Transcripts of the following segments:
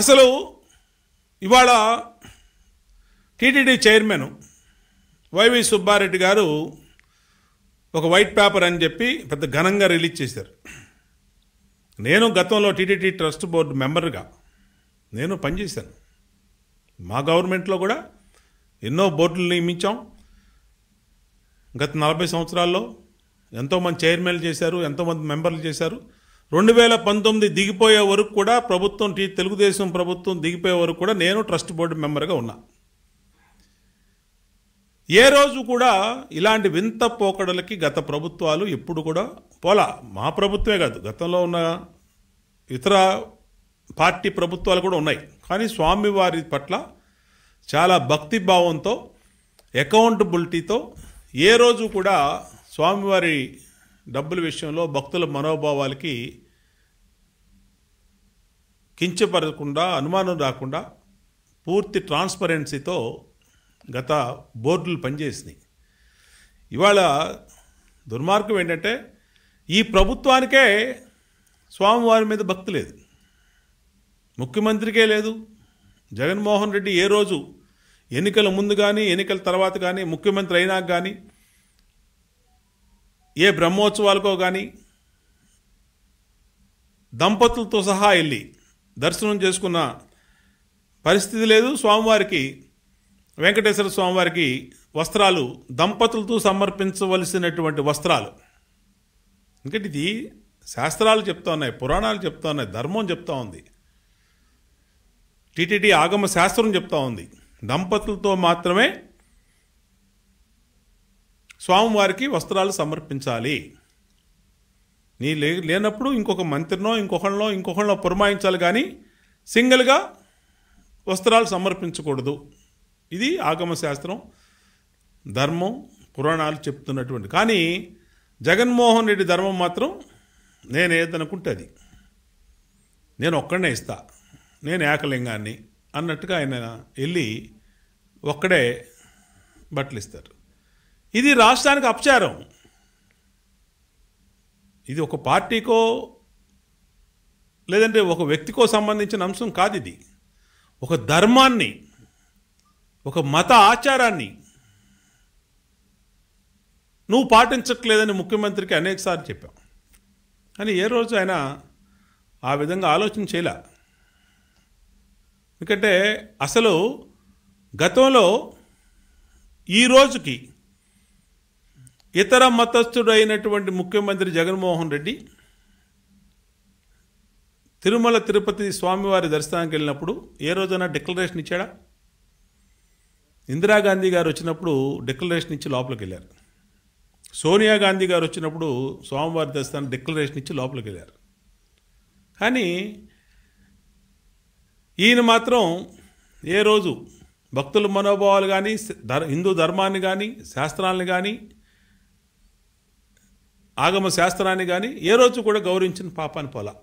అసలు ఇవాళ TTD chairman YV Subbareddy గారు ఒక వైట్ పేపర్ అని చెప్పి పెద్ద ఘనంగా రిలీజ్ చేశారు నేను గతంలో టీటీటీ ట్రస్ట్ బోర్డు మెంబర్గా నేను పనిచేశాను మా గవర్నమెంట్లో కూడా ఎన్నో బోర్డులు నియమించాం గత నలభై సంవత్సరాల్లో ఎంతోమంది చైర్మన్లు చేశారు ఎంతోమంది మెంబర్లు చేశారు రెండు వేల పంతొమ్మిది దిగిపోయే వరకు కూడా ప్రభుత్వం టీ తెలుగుదేశం ప్రభుత్వం దిగిపోయే వరకు కూడా నేను ట్రస్ట్ బోర్డు మెంబర్గా ఉన్నా ఏ రోజు కూడా ఇలాంటి వింత పోకడలకి గత ప్రభుత్వాలు ఎప్పుడు కూడా పోలా మా ప్రభుత్వమే కాదు గతంలో ఉన్న ఇతర పార్టీ ప్రభుత్వాలు కూడా ఉన్నాయి కానీ స్వామివారి పట్ల చాలా భక్తి భావంతో అకౌంటబిలిటీతో ఏ రోజు కూడా స్వామివారి డబ్బుల విషయంలో భక్తుల మనోభావాలకి కించపరకుండా అనుమానం రాకుండా పూర్తి ట్రాన్స్పరెన్సీతో గత బోర్డులు పనిచేసినాయి ఇవాళ దుర్మార్గం ఏంటంటే ఈ ప్రభుత్వానికే స్వామివారి మీద భక్తి లేదు ముఖ్యమంత్రికే లేదు జగన్మోహన్ రెడ్డి ఏ రోజు ఎన్నికల ముందు కానీ ఎన్నికల తర్వాత కానీ ముఖ్యమంత్రి అయినాక కానీ ఏ బ్రహ్మోత్సవాలకో కానీ దంపతులతో సహా వెళ్ళి దర్శనం చేసుకున్న పరిస్థితి లేదు స్వామివారికి వెంకటేశ్వర స్వామివారికి వస్త్రాలు దంపతులతో సమర్పించవలసినటువంటి వస్త్రాలు ఎందుకంటే ఇది శాస్త్రాలు చెప్తా ఉన్నాయి పురాణాలు చెప్తా ఉన్నాయి ధర్మం చెప్తా ఉంది టీటీడీ ఆగమ శాస్త్రం చెప్తా ఉంది దంపతులతో మాత్రమే స్వామివారికి వస్త్రాలు సమర్పించాలి నీ లే లేనప్పుడు ఇంకొక మంత్రినో ఇంకొకళ్ళనో ఇంకొకళ్ళనో పురమాయించాలి కానీ సింగిల్గా వస్త్రాలు సమర్పించకూడదు ఇది ఆగమశాస్త్రం ధర్మం పురాణాలు చెప్తున్నటువంటి కానీ జగన్మోహన్ రెడ్డి ధర్మం మాత్రం నేను అది నేను ఒక్కడనే ఇస్తా నేను ఏకలింగాన్ని అన్నట్టుగా ఆయన వెళ్ళి ఒక్కడే బట్టలు ఇస్తారు ఇది రాష్ట్రానికి అపచారం ఇది ఒక పార్టీకో లేదంటే ఒక వ్యక్తికో సంబంధించిన అంశం కాదు ఇది ఒక ధర్మాన్ని ఒక మత ఆచారాన్ని నువ్వు పాటించట్లేదని ముఖ్యమంత్రికి అనేకసార్లు చెప్పాం కానీ ఏ రోజు ఆయన ఆ విధంగా ఆలోచన చేయలే ఎందుకంటే అసలు గతంలో ఈ రోజుకి ఇతర మతస్థుడైనటువంటి ముఖ్యమంత్రి జగన్మోహన్ రెడ్డి తిరుమల తిరుపతి స్వామివారి దర్శనానికి వెళ్ళినప్పుడు ఏ రోజైనా డిక్లరేషన్ ఇచ్చాడా ఇందిరాగాంధీ గారు వచ్చినప్పుడు డిక్లరేషన్ ఇచ్చి లోపలికి వెళ్ళారు సోనియా గాంధీ గారు వచ్చినప్పుడు స్వామివారి దర్శనాన్ని డిక్లరేషన్ ఇచ్చి లోపలికి వెళ్ళారు కానీ ఈయన మాత్రం ఏ రోజు భక్తుల మనోభావాలు కానీ ధర్ హిందూ ధర్మాన్ని కానీ శాస్త్రాలను కానీ ఆగమ శాస్త్రాన్ని కానీ ఏ రోజు కూడా గౌరవించిన పాపాన్ని పోలా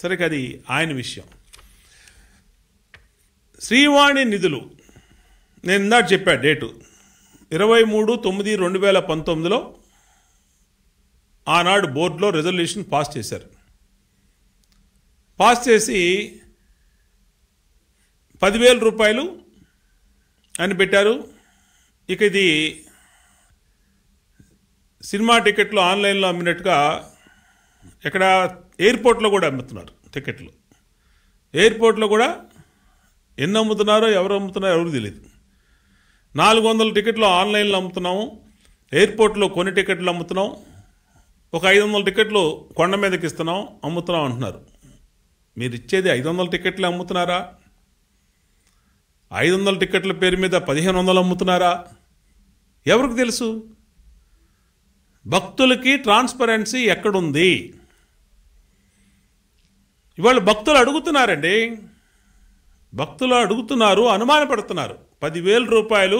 సరే అది ఆయన విషయం శ్రీవాణి నిధులు నేను ఇందాక చెప్పా డేటు ఇరవై మూడు తొమ్మిది రెండు వేల పంతొమ్మిదిలో ఆనాడు బోర్డులో రిజల్యూషన్ పాస్ చేశారు పాస్ చేసి పదివేల రూపాయలు అని పెట్టారు ఇక ఇది సినిమా టికెట్లు ఆన్లైన్లో అమ్మినట్టుగా ఎక్కడ ఎయిర్పోర్ట్లో కూడా అమ్ముతున్నారు టికెట్లు ఎయిర్పోర్ట్లో కూడా ఎన్ని అమ్ముతున్నారో ఎవరు అమ్ముతున్నారో ఎవరు తెలియదు నాలుగు వందల టికెట్లు ఆన్లైన్లో అమ్ముతున్నాము ఎయిర్పోర్ట్లో కొన్ని టికెట్లు అమ్ముతున్నాం ఒక ఐదు వందల టికెట్లు కొండ మీదకి ఇస్తున్నాం అమ్ముతున్నాం అంటున్నారు మీరు ఇచ్చేది ఐదు వందల టికెట్లు అమ్ముతున్నారా ఐదు వందల టికెట్ల పేరు మీద పదిహేను వందలు అమ్ముతున్నారా ఎవరికి తెలుసు భక్తులకి ట్రాన్స్పరెన్సీ ఎక్కడుంది ఇవాళ భక్తులు అడుగుతున్నారండి భక్తులు అడుగుతున్నారు అనుమానపడుతున్నారు పదివేల రూపాయలు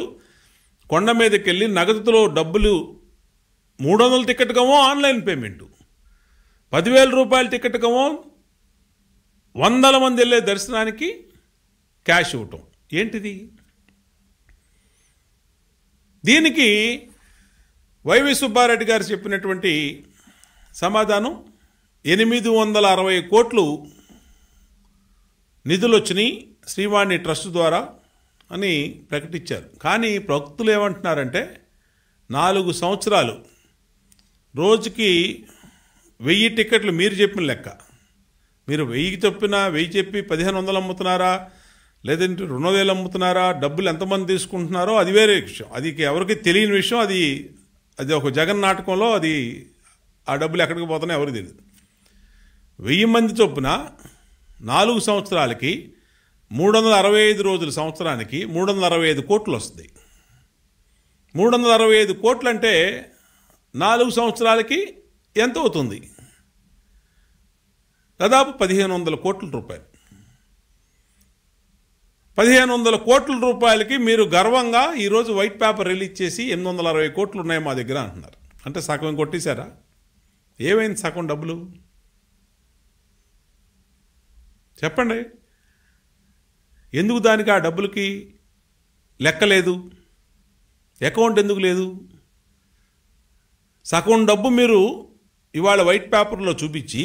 కొండ మీదకి వెళ్ళి నగదులో డబ్బులు మూడు వందల టికెట్గామో ఆన్లైన్ పేమెంటు పదివేల రూపాయల టికెట్కమో వందల మంది వెళ్ళే దర్శనానికి క్యాష్ ఇవ్వటం ఏంటిది దీనికి వైవి సుబ్బారెడ్డి గారు చెప్పినటువంటి సమాధానం ఎనిమిది వందల అరవై కోట్లు నిధులు వచ్చినాయి శ్రీవాణి ట్రస్ట్ ద్వారా అని ప్రకటించారు కానీ భక్తులు ఏమంటున్నారంటే నాలుగు సంవత్సరాలు రోజుకి వెయ్యి టికెట్లు మీరు చెప్పిన లెక్క మీరు వెయ్యికి చెప్పినా వెయ్యి చెప్పి పదిహేను వందలు అమ్ముతున్నారా లేదంటే రెండు వేలు అమ్ముతున్నారా డబ్బులు ఎంతమంది తీసుకుంటున్నారో అది వేరే విషయం అది ఎవరికి తెలియని విషయం అది అది ఒక జగన్ నాటకంలో అది ఆ డబ్బులు ఎక్కడికి పోతున్నా ఎవరు తెలియదు వెయ్యి మంది చొప్పున నాలుగు సంవత్సరాలకి మూడు వందల అరవై ఐదు రోజుల సంవత్సరానికి మూడు వందల అరవై ఐదు కోట్లు వస్తుంది మూడు వందల అరవై ఐదు కోట్లు అంటే నాలుగు సంవత్సరాలకి ఎంత అవుతుంది దాదాపు పదిహేను వందల కోట్ల రూపాయలు పదిహేను వందల కోట్ల రూపాయలకి మీరు గర్వంగా ఈరోజు వైట్ పేపర్ రిలీజ్ చేసి ఎనిమిది వందల అరవై కోట్లు ఉన్నాయి మా దగ్గర అంటున్నారు అంటే సగం కొట్టేశారా ఏమైంది సగం డబ్బులు చెప్పండి ఎందుకు దానికి ఆ డబ్బులకి లెక్కలేదు అకౌంట్ ఎందుకు లేదు సగం డబ్బు మీరు ఇవాళ వైట్ పేపర్లో చూపించి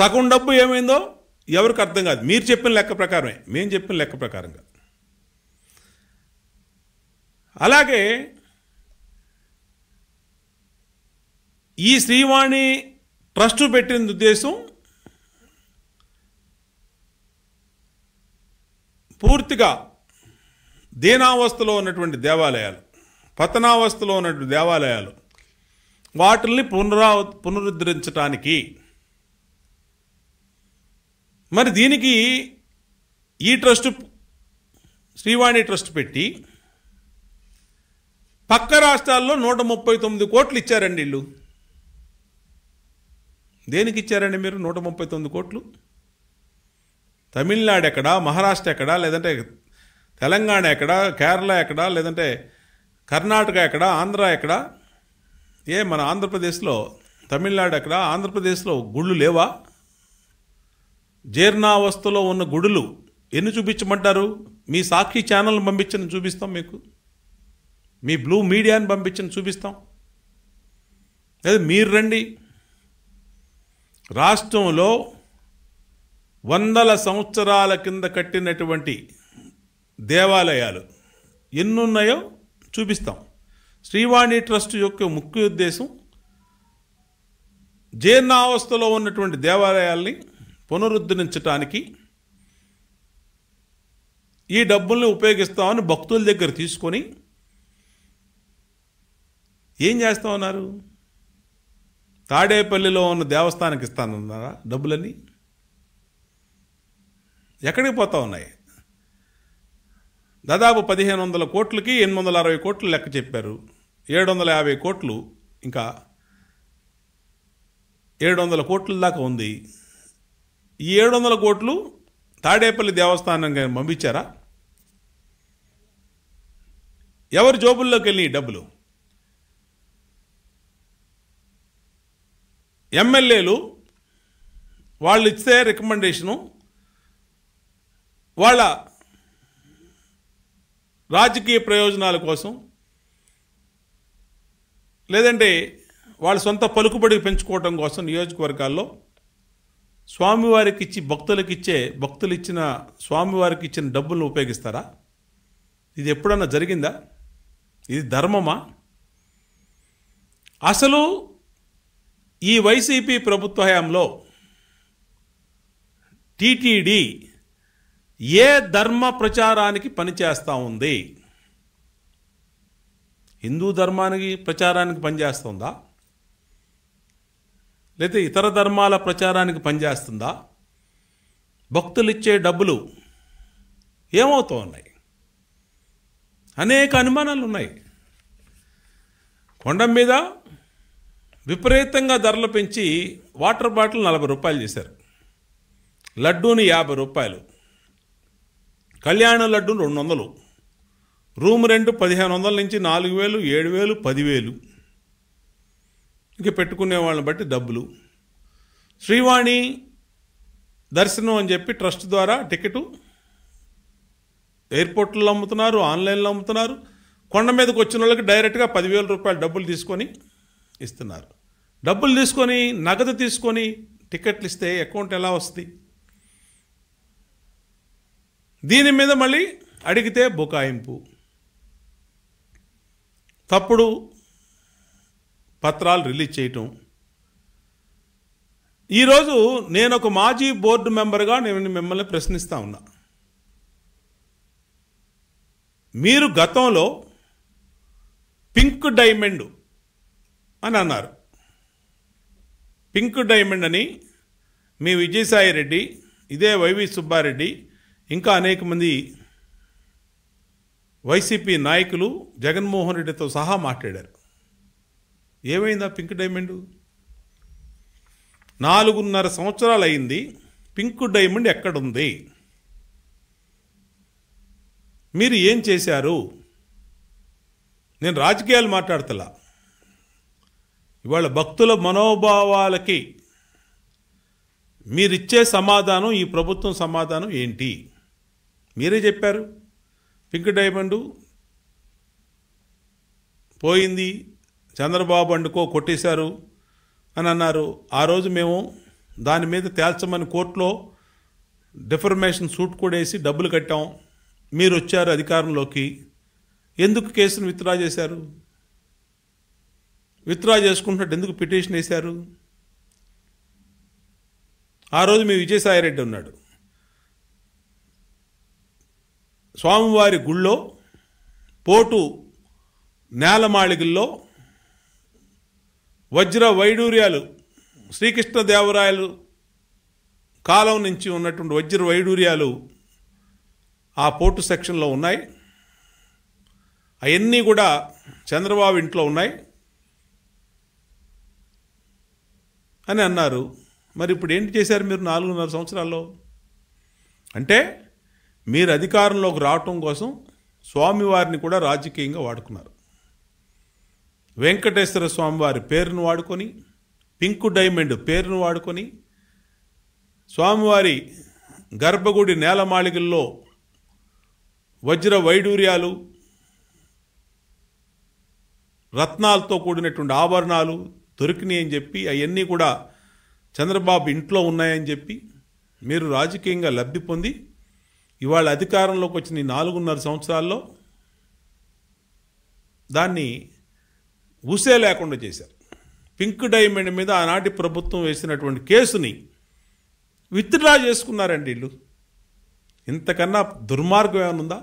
సగం డబ్బు ఏమైందో ఎవరికి అర్థం కాదు మీరు చెప్పిన లెక్క ప్రకారమే మేము చెప్పిన లెక్క ప్రకారంగా అలాగే ఈ శ్రీవాణి ట్రస్ట్ పెట్టిన ఉద్దేశం పూర్తిగా దీనావస్థలో ఉన్నటువంటి దేవాలయాలు పతనావస్థలో ఉన్నటువంటి దేవాలయాలు వాటిల్ని పునరావ పునరుద్ధరించడానికి మరి దీనికి ఈ ట్రస్ట్ శ్రీవాణి ట్రస్ట్ పెట్టి పక్క రాష్ట్రాల్లో నూట ముప్పై తొమ్మిది కోట్లు ఇచ్చారండి వీళ్ళు దేనికి ఇచ్చారండి మీరు నూట ముప్పై తొమ్మిది కోట్లు తమిళనాడు ఎక్కడా మహారాష్ట్ర ఎక్కడా లేదంటే తెలంగాణ ఎక్కడా కేరళ ఎక్కడా లేదంటే కర్ణాటక ఎక్కడా ఆంధ్ర ఎక్కడా ఏ మన ఆంధ్రప్రదేశ్లో తమిళనాడు ఎక్కడా ఆంధ్రప్రదేశ్లో గుళ్ళు లేవా జీర్ణావస్థలో ఉన్న గుడులు ఎన్ని చూపించమంటారు మీ సాక్షి ఛానల్ని పంపించిన చూపిస్తాం మీకు మీ బ్లూ మీడియాని పంపించిన చూపిస్తాం లేదా మీరు రండి రాష్ట్రంలో వందల సంవత్సరాల కింద కట్టినటువంటి దేవాలయాలు ఎన్నున్నాయో చూపిస్తాం శ్రీవాణి ట్రస్ట్ యొక్క ముఖ్య ఉద్దేశం జీర్ణావస్థలో ఉన్నటువంటి దేవాలయాల్ని పునరుద్ధరించడానికి ఈ డబ్బుల్ని ఉపయోగిస్తామని భక్తుల దగ్గర తీసుకొని ఏం చేస్తా ఉన్నారు తాడేపల్లిలో ఉన్న దేవస్థానానికి ఇస్తానన్నారా డబ్బులని ఎక్కడికి పోతా ఉన్నాయి దాదాపు పదిహేను వందల కోట్లకి ఎనిమిది వందల అరవై కోట్లు లెక్క చెప్పారు ఏడు వందల యాభై కోట్లు ఇంకా ఏడు వందల కోట్ల దాకా ఉంది ఈ ఏడు వందల కోట్లు తాడేపల్లి దేవస్థానం పంపించారా ఎవరి జోబుల్లోకి వెళ్ళి డబ్బులు ఎమ్మెల్యేలు వాళ్ళు ఇస్తే రికమెండేషను వాళ్ళ రాజకీయ ప్రయోజనాల కోసం లేదంటే వాళ్ళ సొంత పలుకుబడి పెంచుకోవటం కోసం నియోజకవర్గాల్లో స్వామివారికి ఇచ్చి భక్తులకు ఇచ్చే భక్తులు ఇచ్చిన స్వామివారికి ఇచ్చిన డబ్బులను ఉపయోగిస్తారా ఇది ఎప్పుడన్నా జరిగిందా ఇది ధర్మమా అసలు ఈ వైసీపీ ప్రభుత్వ హయాంలో టీటీడీ ఏ ధర్మ ప్రచారానికి పనిచేస్తూ ఉంది హిందూ ధర్మానికి ప్రచారానికి పనిచేస్తుందా లేదా ఇతర ధర్మాల ప్రచారానికి పనిచేస్తుందా భక్తులు ఇచ్చే డబ్బులు ఏమవుతూ ఉన్నాయి అనేక అనుమానాలు ఉన్నాయి కొండ మీద విపరీతంగా ధరలు పెంచి వాటర్ బాటిల్ నలభై రూపాయలు చేశారు లడ్డూని యాభై రూపాయలు కళ్యాణ లడ్డూని రెండు వందలు రూమ్ రెంట్ పదిహేను వందల నుంచి నాలుగు వేలు ఏడు వేలు పదివేలు ఇంక పెట్టుకునే వాళ్ళని బట్టి డబ్బులు శ్రీవాణి దర్శనం అని చెప్పి ట్రస్ట్ ద్వారా టికెట్ ఎయిర్పోర్ట్లో అమ్ముతున్నారు ఆన్లైన్లో అమ్ముతున్నారు కొండ మీదకి వచ్చిన వాళ్ళకి డైరెక్ట్గా పదివేల రూపాయలు డబ్బులు తీసుకొని ఇస్తున్నారు డబ్బులు తీసుకొని నగదు తీసుకొని టికెట్లు ఇస్తే అకౌంట్ ఎలా వస్తుంది దీని మీద మళ్ళీ అడిగితే బుకాయింపు తప్పుడు పత్రాలు రిలీజ్ చేయటం ఈరోజు నేను ఒక మాజీ బోర్డు మెంబర్గా నేను మిమ్మల్ని ప్రశ్నిస్తా ఉన్నా మీరు గతంలో పింక్ డైమండ్ అని అన్నారు పింక్ డైమండ్ అని మీ విజయసాయి రెడ్డి ఇదే వైవి సుబ్బారెడ్డి ఇంకా అనేక మంది వైసీపీ నాయకులు జగన్మోహన్ రెడ్డితో సహా మాట్లాడారు ఏమైందా పింక్ డైమండ్ నాలుగున్నర సంవత్సరాలు అయింది పింక్ డైమండ్ ఎక్కడుంది మీరు ఏం చేశారు నేను రాజకీయాలు మాట్లాడతలా ఇవాళ భక్తుల మనోభావాలకి మీరిచ్చే సమాధానం ఈ ప్రభుత్వం సమాధానం ఏంటి మీరే చెప్పారు పింక్ డైమండు పోయింది చంద్రబాబు అండుకో కొట్టేశారు అని అన్నారు ఆ రోజు మేము దాని మీద తేల్చమని కోర్టులో డిఫర్మేషన్ సూట్ కూడా వేసి డబ్బులు కట్టాం మీరు వచ్చారు అధికారంలోకి ఎందుకు కేసును విత్డ్రా చేశారు విత్డ్రా చేసుకుంటున్నట్టు ఎందుకు పిటిషన్ వేశారు ఆ రోజు మీ విజయసాయిరెడ్డి ఉన్నాడు స్వామివారి గుళ్ళో పోటు నేలమాళిగల్లో వజ్ర వైడూర్యాలు శ్రీకృష్ణదేవరాయలు కాలం నుంచి ఉన్నటువంటి వజ్ర వైడూర్యాలు ఆ పోర్టు సెక్షన్లో ఉన్నాయి అవన్నీ కూడా చంద్రబాబు ఇంట్లో ఉన్నాయి అని అన్నారు మరి ఇప్పుడు ఏంటి చేశారు మీరు నాలుగున్నర సంవత్సరాల్లో అంటే మీరు అధికారంలోకి రావటం కోసం స్వామివారిని కూడా రాజకీయంగా వాడుకున్నారు వెంకటేశ్వర స్వామివారి పేరును వాడుకొని పింక్ డైమండ్ పేరును వాడుకొని స్వామివారి గర్భగుడి నేలమాళికల్లో వజ్ర వైడూర్యాలు రత్నాలతో కూడినటువంటి ఆభరణాలు దొరికినాయి అని చెప్పి అవన్నీ కూడా చంద్రబాబు ఇంట్లో ఉన్నాయని చెప్పి మీరు రాజకీయంగా లబ్ధి పొంది ఇవాళ అధికారంలోకి వచ్చిన నాలుగున్నర సంవత్సరాల్లో దాన్ని ఊసే లేకుండా చేశారు పింక్ డైమండ్ మీద ఆనాటి ప్రభుత్వం వేసినటువంటి కేసుని విత్డ్రా చేసుకున్నారండి వీళ్ళు ఇంతకన్నా దుర్మార్గం ఏమైనా ఉందా